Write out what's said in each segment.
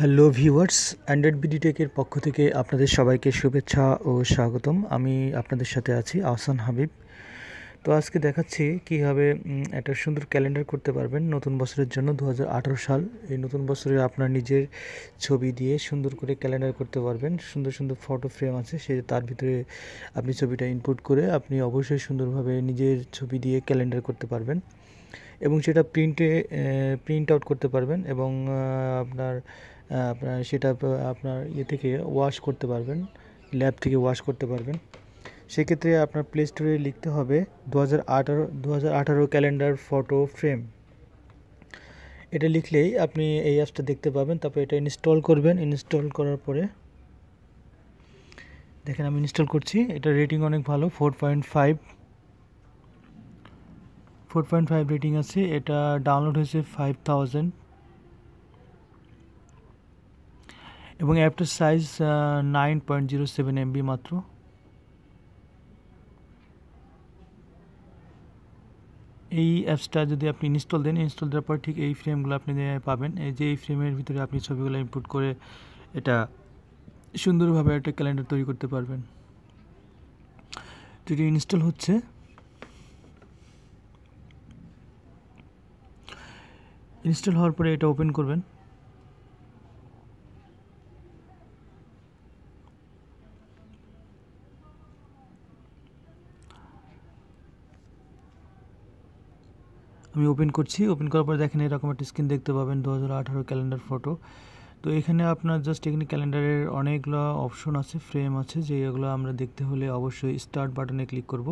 hello viewers Android BD টেকের পক্ষ থেকে আপনাদের সবাইকে শুভেচ্ছা ও স্বাগতম আমি আপনাদের সাথে আছি আহসান হাবিব তো আজকে দেখাচ্ছি কীভাবে একটা সুন্দর ক্যালেন্ডার করতে পারবেন নতুন বছরের জন্য দু সাল এই নতুন বছরে আপনার নিজের ছবি দিয়ে সুন্দর করে ক্যালেন্ডার করতে পারবেন সুন্দর সুন্দর ফটো ফ্রেম আছে সে তার ভিতরে আপনি ছবিটা ইনপুট করে আপনি অবশ্যই সুন্দরভাবে নিজের ছবি দিয়ে ক্যালেন্ডার করতে পারবেন এবং সেটা প্রিন্টে প্রিন্ট আউট করতে পারবেন এবং আপনার আপনার সেটা আপনার ইয়ে থেকে ওয়াশ করতে পারবেন ল্যাব থেকে ওয়াশ করতে পারবেন সেক্ষেত্রে আপনার প্লে স্টোরে লিখতে হবে দু হাজার আঠারো দু হাজার আঠারো ক্যালেন্ডার ফটো ফ্রেম এটা লিখলেই আপনি এই অ্যাপসটা দেখতে পাবেন তারপর এটা ইনস্টল করবেন ইনস্টল করার পরে দেখেন আমি ইনস্টল করছি এটা রেটিং অনেক ভালো four point five four point five rating আছে এটা ডাউনলোড হয়েছে ফাইভ থাউজেন্ড এবং অ্যাপটার size nine point zero seven MB মাত্র এই অ্যাপসটা যদি আপনি ইনস্টল দেন ইনস্টল দেওয়ার পর ঠিক এই ফ্রেমগুলো আপনি পাবেন এই যে এই ফ্রেমের ভিতরে আপনি ছবিগুলো ইনপুট করে এটা সুন্দরভাবে একটা ক্যালেন্ডার তৈরি করতে পারবেন যদি ইনস্টল হচ্ছে ইনস্টল হওয়ার পরে এটা ওপেন করবেন আমি ওপেন করছি ওপেন করার পর দেখেন এরকম একটা স্ক্রিন দেখতে পাবেন দু ক্যালেন্ডার ফটো তো এখানে আপনার জাস্ট এখানে ক্যালেন্ডারের অনেকগুলো অপশন আছে ফ্রেম আছে যে এগুলো আমরা দেখতে হলে অবশ্যই স্টার্ট বাটনে ক্লিক করব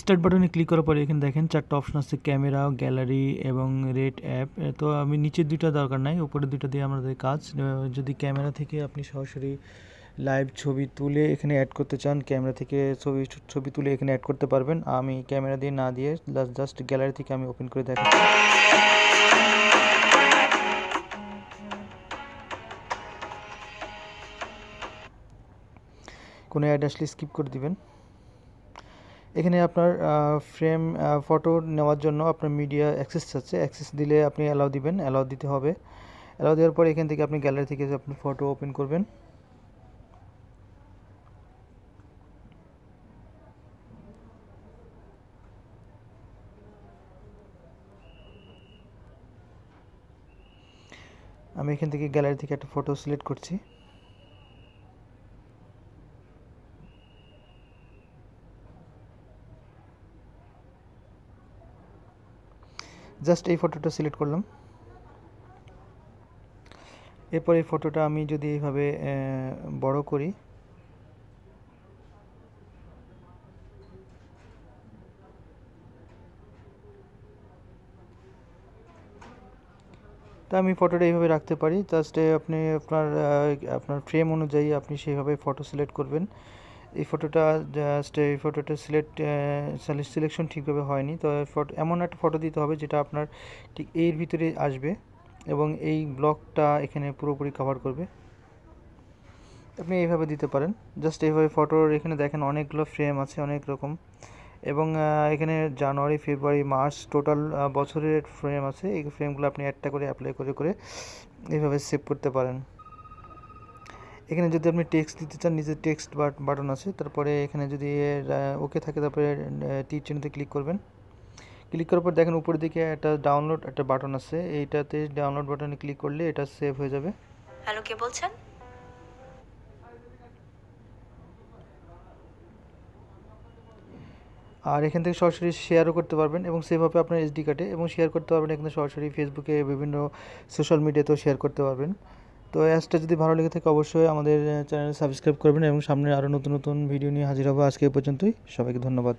স্টার্ট বাটনে ক্লিক করার পরে এখানে দেখেন চারটা অপশন আছে ক্যামেরা গ্যালারি এবং রেড অ্যাপ তো আমি নিচের দুইটা দরকার নাই উপরে দুইটা দিয়ে আমাদের কাজ যদি ক্যামেরা থেকে আপনি সরাসরি লাইভ ছবি তুলে এখানে অ্যাড করতে চান ক্যামেরা থেকে ছবি ছবি তুলে এখানে অ্যাড করতে পারবেন আমি ক্যামেরা দিয়ে না দিয়ে জাস্ট গ্যালারি থেকে আমি ওপেন করে দেখাচ্ছি কোনো অ্যাড আসলে স্কিপ করে দিবেন এখানে আপনার ফ্রেম ফটো নেওয়ার জন্য আপনার মিডিয়া অ্যাক্সেস আছে অ্যাক্সেস দিলে আপনি অ্যালাউ দিবেন অ্যালাউ দিতে হবে অ্যালাউ দেওয়ার পর এখান থেকে আপনি গ্যালারি থেকে আপনি ফটো ওপেন করবেন আমি এখান থেকে গ্যালারি থেকে একটা ফটো সিলেক্ট করছি জাস্ট এই ফটোটা সিলেক্ট করলাম এরপর এই ফটোটা আমি যদি এইভাবে বড় করি তা আমি ফটোটা এইভাবে রাখতে পারি জাস্ট আপনি আপনার আপনার ফ্রেম অনুযায়ী আপনি সেইভাবে ফটো সিলেক্ট করবেন এই ফটোটা জাস্ট এই ফটোটা সিলেক্ট সিলেকশন ঠিকভাবে হয়নি তো ফটো এমন একটা ফটো দিতে হবে যেটা আপনার ঠিক এর ভিতরে আসবে এবং এই ব্লকটা এখানে পুরোপুরি কভার করবে আপনি এইভাবে দিতে পারেন জাস্ট এইভাবে ফটোর এখানে দেখেন অনেকগুলো ফ্রেম আছে অনেক রকম এবং এখানে জানুয়ারি ফেব্রুয়ারি মার্চ টোটাল বছরের ফ্রেম আছে এই ফ্রেমগুলো আপনি একটা করে অ্যাপ্লাই করে করে এইভাবে সেভ করতে পারেন এখানে যদি আপনি টেক্সট দিতে চান নিজের টেক্সট বাটন আছে তারপরে এখানে যদি ওকে থাকে তারপরে টি চিহ্নতে ক্লিক করবেন ক্লিক করার পর দেখেন উপরের দিকে একটা ডাউনলোড একটা বাটন আছে এইটাতে ডাউনলোড বাটনে ক্লিক করলে এটা সেভ হয়ে যাবে হ্যালো কে বলছেন আর এখান থেকে সরাসরি শেয়ারও করতে পারবেন এবং সেভাবে আপনার এসডি কার্ডে এবং শেয়ার করতে পারবেন এখানে সরাসরি ফেসবুকে বিভিন্ন সোশ্যাল মিডিয়াতেও শেয়ার করতে পারবেন তো অ্যাপসটা যদি ভালো লেগে থাকে অবশ্যই আমাদের চ্যানেল সাবস্ক্রাইব করবেন এবং সামনে আরও নতুন নতুন ভিডিও নিয়ে হাজির হবো আজকে পর্যন্তই সবাইকে ধন্যবাদ